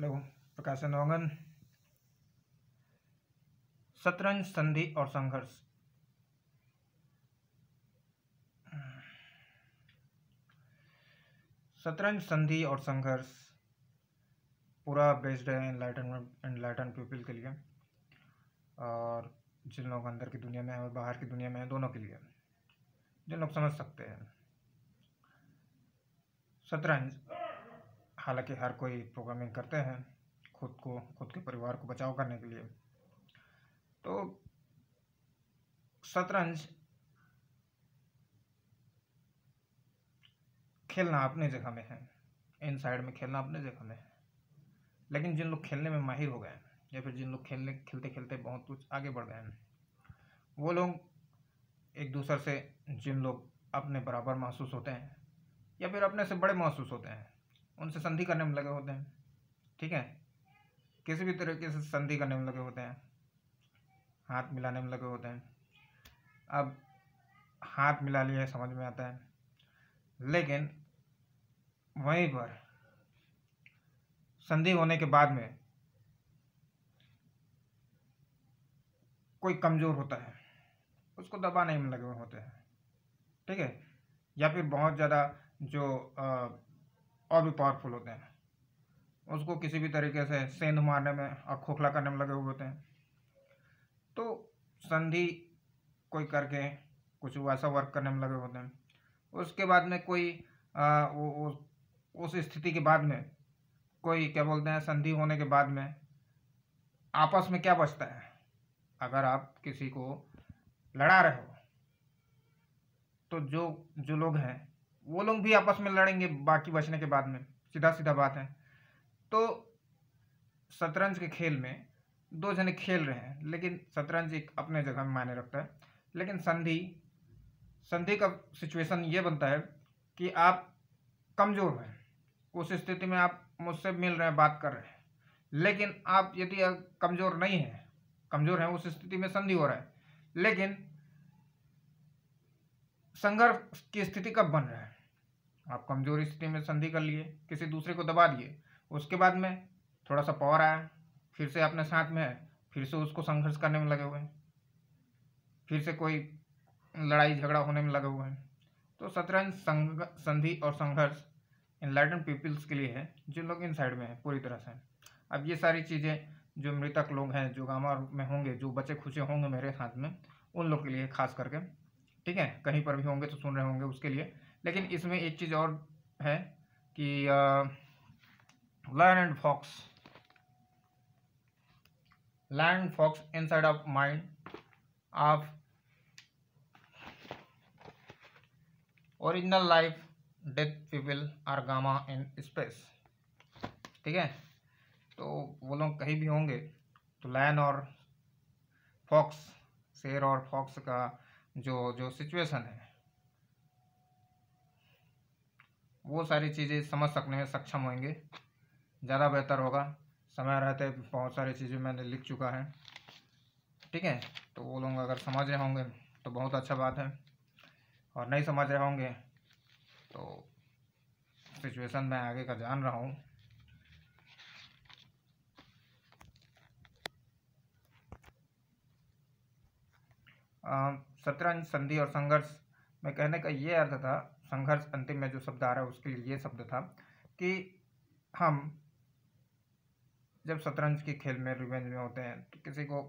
hello प्रकाशन ओंगन शतरंज संधि और संघर्ष शतरंज संधि और संघर्ष पूरा बेस्ड है इनलाइटन पीपल के लिए और जिन लोग अंदर की दुनिया में हैं और बाहर की दुनिया में हैं दोनों के लिए जिन लोग समझ सकते हैं शतरंज हालांकि हर कोई प्रोग्रामिंग करते हैं खुद को खुद के परिवार को बचाव करने के लिए तो शतरंज खेलना अपने जगह में है इन साइड में खेलना अपने जगह में है लेकिन जिन लोग खेलने में माहिर हो गए हैं या फिर जिन लोग खेलने खेलते खेलते बहुत कुछ आगे बढ़ गए हैं वो लोग एक दूसरे से जिन लोग अपने बराबर महसूस होते हैं या फिर अपने से बड़े महसूस होते हैं उनसे संधि करने में लगे होते हैं ठीक है किसी भी तरीके से संधि करने में लगे होते हैं हाथ मिलाने में लगे होते हैं अब हाथ मिला लिया समझ में आता है लेकिन वहीं पर संधि होने के बाद में कोई कमज़ोर होता है उसको दबाने में लगे होते हैं ठीक है या फिर बहुत ज़्यादा जो आ, और भी पावरफुल होते हैं उसको किसी भी तरीके से सेंध मारने में और खोखला करने में लगे हुए होते हैं तो संधि कोई करके कुछ वैसा वर्क करने में लगे होते हैं उसके बाद में कोई आ, वो, वो, उस स्थिति के बाद में कोई क्या बोलते हैं संधि होने के बाद में आपस में क्या बचता है अगर आप किसी को लड़ा रहे हो तो जो जो लोग हैं वो लोग भी आपस में लड़ेंगे बाकी बचने के बाद में सीधा सीधा बात है तो शतरंज के खेल में दो जने खेल रहे हैं लेकिन शतरंज एक अपने जगह में मायने रखता है लेकिन संधि संधि का सिचुएशन ये बनता है कि आप कमज़ोर हैं उस स्थिति में आप मुझसे मिल रहे हैं बात कर रहे हैं लेकिन आप यदि कमज़ोर नहीं हैं कमज़ोर हैं उस स्थिति में संधि हो रहा है लेकिन संघर्ष की स्थिति कब बन रहा है आप कमज़ोर स्थिति में संधि कर लिए किसी दूसरे को दबा दिए उसके बाद में थोड़ा सा पावर आया फिर से अपने साथ में फिर से उसको संघर्ष करने में लगे हुए हैं फिर से कोई लड़ाई झगड़ा होने में लगे हुए हैं तो शतरंज संधि और संघर्ष इनलाइटन पीपल्स के लिए है जिन लोग इन साइड में हैं पूरी तरह से अब ये सारी चीज़ें जो मृतक लोग हैं जो गामा में होंगे जो बचे खुचे होंगे मेरे हाथ में उन लोग के लिए खास करके ठीक है कहीं पर भी होंगे तो सुन रहे होंगे उसके लिए लेकिन इसमें एक चीज़ और है कि land and fox land fox inside of mind of original life death people are gamma in space ठीक है तो वो लोग कहीं भी होंगे तो लैन और फॉक्स शेर और फॉक्स का जो जो सिचुएशन है वो सारी चीज़ें समझ सकने में सक्षम होंगे ज़्यादा बेहतर होगा समय रहते बहुत सारी चीज़ें मैंने लिख चुका है ठीक है तो वो लोग अगर समझ रहे होंगे तो बहुत अच्छा बात है और नहीं समझ रहे होंगे तो सिचुएशन मैं आगे का जान रहा हूँ शतरंज संधि और संघर्ष में कहने का ये अर्थ था संघर्ष अंतिम में जो शब्द आ रहा है उसके लिए ये शब्द था कि हम जब शतरंज के खेल में रिवेंज में होते हैं तो किसी को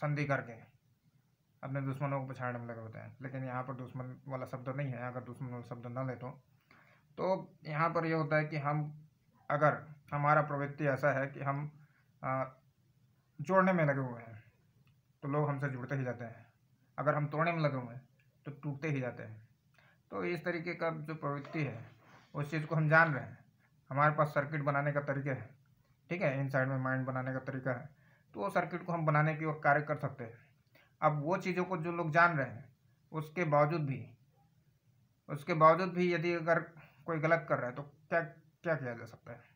संधि करके अपने दुश्मनों को पछाड़ने में लगे होते हैं लेकिन यहाँ पर दुश्मन वाला शब्द नहीं है अगर दुश्मन वाला शब्द ना ले तो, यहाँ पर यह होता है कि हम अगर हमारा प्रवृत्ति ऐसा है कि हम आ, जोड़ने में लगे हुए हैं तो लोग हमसे जुड़ते ही जाते हैं अगर हम तोड़ने में लगे हुए हैं तो टूटते ही जाते हैं तो इस तरीके का जो प्रवृत्ति है उस चीज़ को हम जान रहे हैं हमारे पास सर्किट बनाने का तरीका है ठीक है इन साइड में माइंड बनाने का तरीका है तो वो सर्किट को हम बनाने की ओर कार्य कर सकते हैं अब वो चीज़ों को जो लोग जान रहे हैं उसके बावजूद भी उसके बावजूद भी यदि अगर कोई गलत कर रहा है तो क्या क्या किया जा सकता है